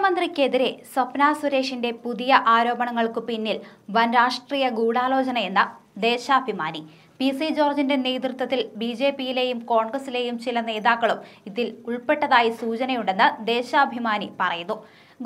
മുഖ്യമന്ത്രിക്കെതിരെ സ്വപ്ന സുരേഷിന്റെ പുതിയ ആരോപണങ്ങൾക്കു പിന്നിൽ വൻ രാഷ്ട്രീയ ഗൂഢാലോചനയെന്ന ദേശാഭിമാനി പി സി ജോർജിന്റെ നേതൃത്വത്തിൽ ബി ജെ പിയിലെയും കോൺഗ്രസിലെയും ചില നേതാക്കളും ഇതിൽ ഉൾപ്പെട്ടതായി സൂചനയുണ്ടെന്ന് ദേശാഭിമാനി പറയുന്നു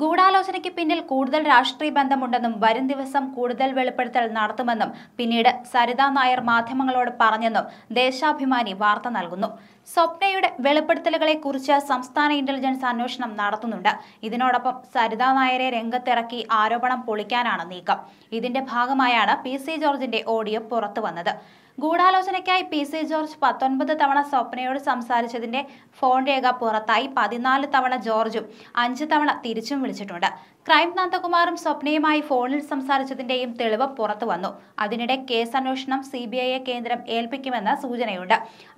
ഗൂഢാലോചനയ്ക്ക് പിന്നിൽ കൂടുതൽ രാഷ്ട്രീയ ബന്ധമുണ്ടെന്നും വരും ദിവസം കൂടുതൽ വെളിപ്പെടുത്തൽ നടത്തുമെന്നും പിന്നീട് സരിതാ നായർ മാധ്യമങ്ങളോട് പറഞ്ഞെന്നും ദേശാഭിമാനി വാർത്ത നൽകുന്നു സ്വപ്നയുടെ കുറിച്ച് സംസ്ഥാന ഇന്റലിജൻസ് അന്വേഷണം നടത്തുന്നുണ്ട് ഇതിനോടൊപ്പം സരിതാ നായരെ രംഗത്തിറക്കി ആരോപണം പൊളിക്കാനാണ് നീക്കം ഇതിന്റെ ഭാഗമായാണ് പി സി ജോർജിന്റെ ഓഡിയോ പുറത്തു വന്നത് ഗൂഢാലോചനയ്ക്കായി പി സി ജോർജ് പത്തൊൻപത് തവണ സ്വപ്നയോട് സംസാരിച്ചതിന്റെ ഫോൺ രേഖ പുറത്തായി പതിനാല് തവണ ജോർജും അഞ്ച് തവണ തിരിച്ചും വിളിച്ചിട്ടുണ്ട് ക്രൈം നന്ദകുമാറും സ്വപ്നയുമായി ഫോണിൽ സംസാരിച്ചതിന്റെയും തെളിവ് പുറത്തു വന്നു അതിനിടെ കേസ് അന്വേഷണം സി ബി ഐയെ കേന്ദ്രം ഏൽപ്പിക്കുമെന്ന സൂചനയുണ്ട്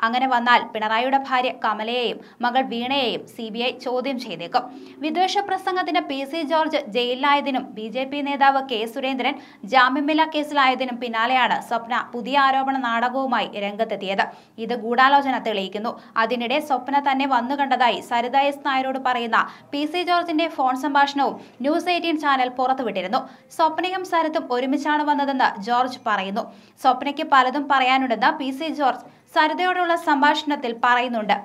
അങ്ങനെ വന്നാൽ പിണറായിയുടെ ഭാര്യ കമലയെയും മകൾ വീണയെയും സി ബി ഐ ചോദ്യം ചെയ്തേക്കും വിദ്വേഷ പ്രസംഗത്തിന് പി സി ജോർജ് ജയിലിലായതിനും ബി ജെ പി നേതാവ് കെ സുരേന്ദ്രൻ ജാമ്യമില്ല കേസിലായതിനും പിന്നാലെയാണ് സ്വപ്ന പുതിയ ആരോപണ നാടകവുമായി രംഗത്തെത്തിയത് ഇത് ഗൂഢാലോചന തെളിയിക്കുന്നു അതിനിടെ സ്വപ്ന തന്നെ വന്നു കണ്ടതായി സരിത എസ് നായരോട് പറയുന്ന പി സി ജോർജിന്റെ ഫോൺ സംഭാഷണവും ന്യൂസ് എയ്റ്റീൻ ചാനൽ പുറത്തുവിട്ടിരുന്നു സ്വപ്നയും സരത്തും ഒരുമിച്ചാണ് വന്നതെന്ന് ജോർജ് പറയുന്നു സ്വപ്നയ്ക്ക് പലതും പറയാനുണ്ടെന്ന് പി സി ജോർജ് സരിതയോടുള്ള സംഭാഷണത്തിൽ പറയുന്നുണ്ട്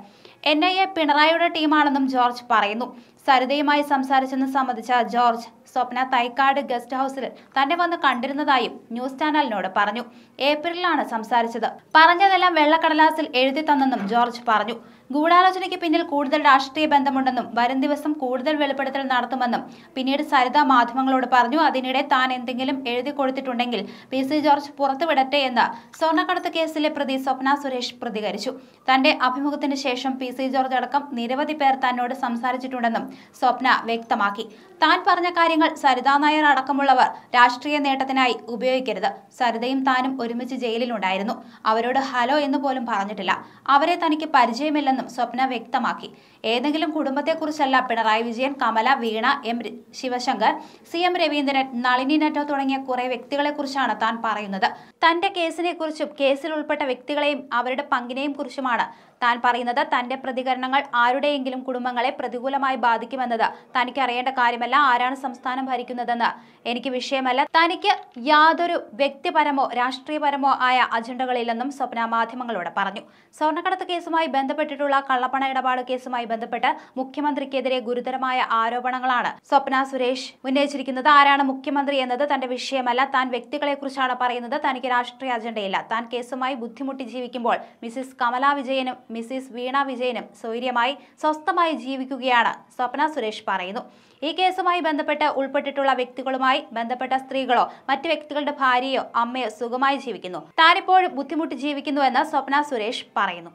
എൻ ഐ എ പിണറായിയുടെ ടീമാണെന്നും ജോർജ് പറയുന്നു സരിതയുമായി സംസാരിച്ചെന്ന് സംബന്ധിച്ച ജോർജ് സ്വപ്ന തൈക്കാട് ഗസ്റ്റ് ഹൌസിൽ തന്നെ വന്ന് കണ്ടിരുന്നതായും ന്യൂസ് ചാനലിനോട് പറഞ്ഞു ഏപ്രിലിലാണ് സംസാരിച്ചത് പറഞ്ഞതെല്ലാം വെള്ളക്കടലാസിൽ എഴുതി തന്നെന്നും ജോർജ് പറഞ്ഞു ഗൂഢാലോചനയ്ക്ക് പിന്നിൽ കൂടുതൽ രാഷ്ട്രീയ ബന്ധമുണ്ടെന്നും വരും ദിവസം കൂടുതൽ വെളിപ്പെടുത്തൽ നടത്തുമെന്നും പിന്നീട് സരിത മാധ്യമങ്ങളോട് പറഞ്ഞു അതിനിടെ താൻ എന്തെങ്കിലും എഴുതി കൊടുത്തിട്ടുണ്ടെങ്കിൽ പി സി ജോർജ് പുറത്തുവിടട്ടെ എന്ന് സ്വർണ്ണക്കടത്ത് കേസിലെ പ്രതി സ്വപ്ന സുരേഷ് പ്രതികരിച്ചു തന്റെ അഭിമുഖത്തിന് ശേഷം പി സി ജോർജ് അടക്കം നിരവധി പേർ തന്നോട് സംസാരിച്ചിട്ടുണ്ടെന്നും സ്വപ്ന വ്യക്തമാക്കി താൻ പറഞ്ഞ കാര്യങ്ങൾ ആശയങ്ങൾ സരിതാ നായർ അടക്കമുള്ളവർ രാഷ്ട്രീയ നേട്ടത്തിനായി ഉപയോഗിക്കരുത് സരിതയും താനും ഒരുമിച്ച് ജയിലിലുണ്ടായിരുന്നു അവരോട് ഹലോ എന്ന് പോലും പറഞ്ഞിട്ടില്ല അവരെ തനിക്ക് പരിചയമില്ലെന്നും സ്വപ്ന വ്യക്തമാക്കി ഏതെങ്കിലും കുടുംബത്തെക്കുറിച്ചല്ല പിണറായി വിജയൻ കമല വീണ എം ശിവശങ്കർ സി എം രവീന്ദ്രൻ നളിനി നെറ്റോ തുടങ്ങിയ കുറെ വ്യക്തികളെക്കുറിച്ചാണ് താൻ പറയുന്നത് തന്റെ കേസിനെക്കുറിച്ചും കേസിൽ ഉൾപ്പെട്ട വ്യക്തികളെയും അവരുടെ പങ്കിനെയും കുറിച്ചുമാണ് താൻ പറയുന്നത് തന്റെ പ്രതികരണങ്ങൾ ആരുടെയെങ്കിലും കുടുംബങ്ങളെ പ്രതികൂലമായി ബാധിക്കുമെന്നത് അറിയേണ്ട കാര്യമല്ല ആരാണ് സംസ്ഥാന സ്ഥാനം ഭരിക്കുന്നതെന്ന് എനിക്ക് വിഷയമല്ല തനിക്ക് യാതൊരു വ്യക്തിപരമോ രാഷ്ട്രീയപരമോ ആയ അജണ്ടകളില്ലെന്നും സ്വപ്ന മാധ്യമങ്ങളോട് പറഞ്ഞു സ്വർണ്ണക്കടത്ത് കേസുമായി ബന്ധപ്പെട്ടിട്ടുള്ള കള്ളപ്പണ ഇടപാട് കേസുമായി ബന്ധപ്പെട്ട് മുഖ്യമന്ത്രിക്കെതിരെ ഗുരുതരമായ ആരോപണങ്ങളാണ് സ്വപ്ന സുരേഷ് ഉന്നയിച്ചിരിക്കുന്നത് ആരാണ് മുഖ്യമന്ത്രി എന്നത് തന്റെ വിഷയമല്ല താൻ വ്യക്തികളെക്കുറിച്ചാണ് പറയുന്നത് തനിക്ക് രാഷ്ട്രീയ അജണ്ടയില്ല താൻ കേസുമായി ബുദ്ധിമുട്ടി ജീവിക്കുമ്പോൾ മിസിസ് കമല വിജയനും മിസിസ് വീണ വിജയനും സ്വൈര്യമായി സ്വസ്ഥമായി ജീവിക്കുകയാണ് സ്വപ്ന സുരേഷ് പറയുന്നു ഈ കേസുമായി ബന്ധപ്പെട്ട് ഉൾപ്പെട്ടിട്ടുള്ള വ്യക്തികളുമായി ബന്ധപ്പെട്ട സ്ത്രീകളോ മറ്റു വ്യക്തികളുടെ ഭാര്യയോ അമ്മയോ സുഖമായി ജീവിക്കുന്നു താനിപ്പോഴും ബുദ്ധിമുട്ടി ജീവിക്കുന്നുവെന്ന് സ്വപ്ന സുരേഷ് പറയുന്നു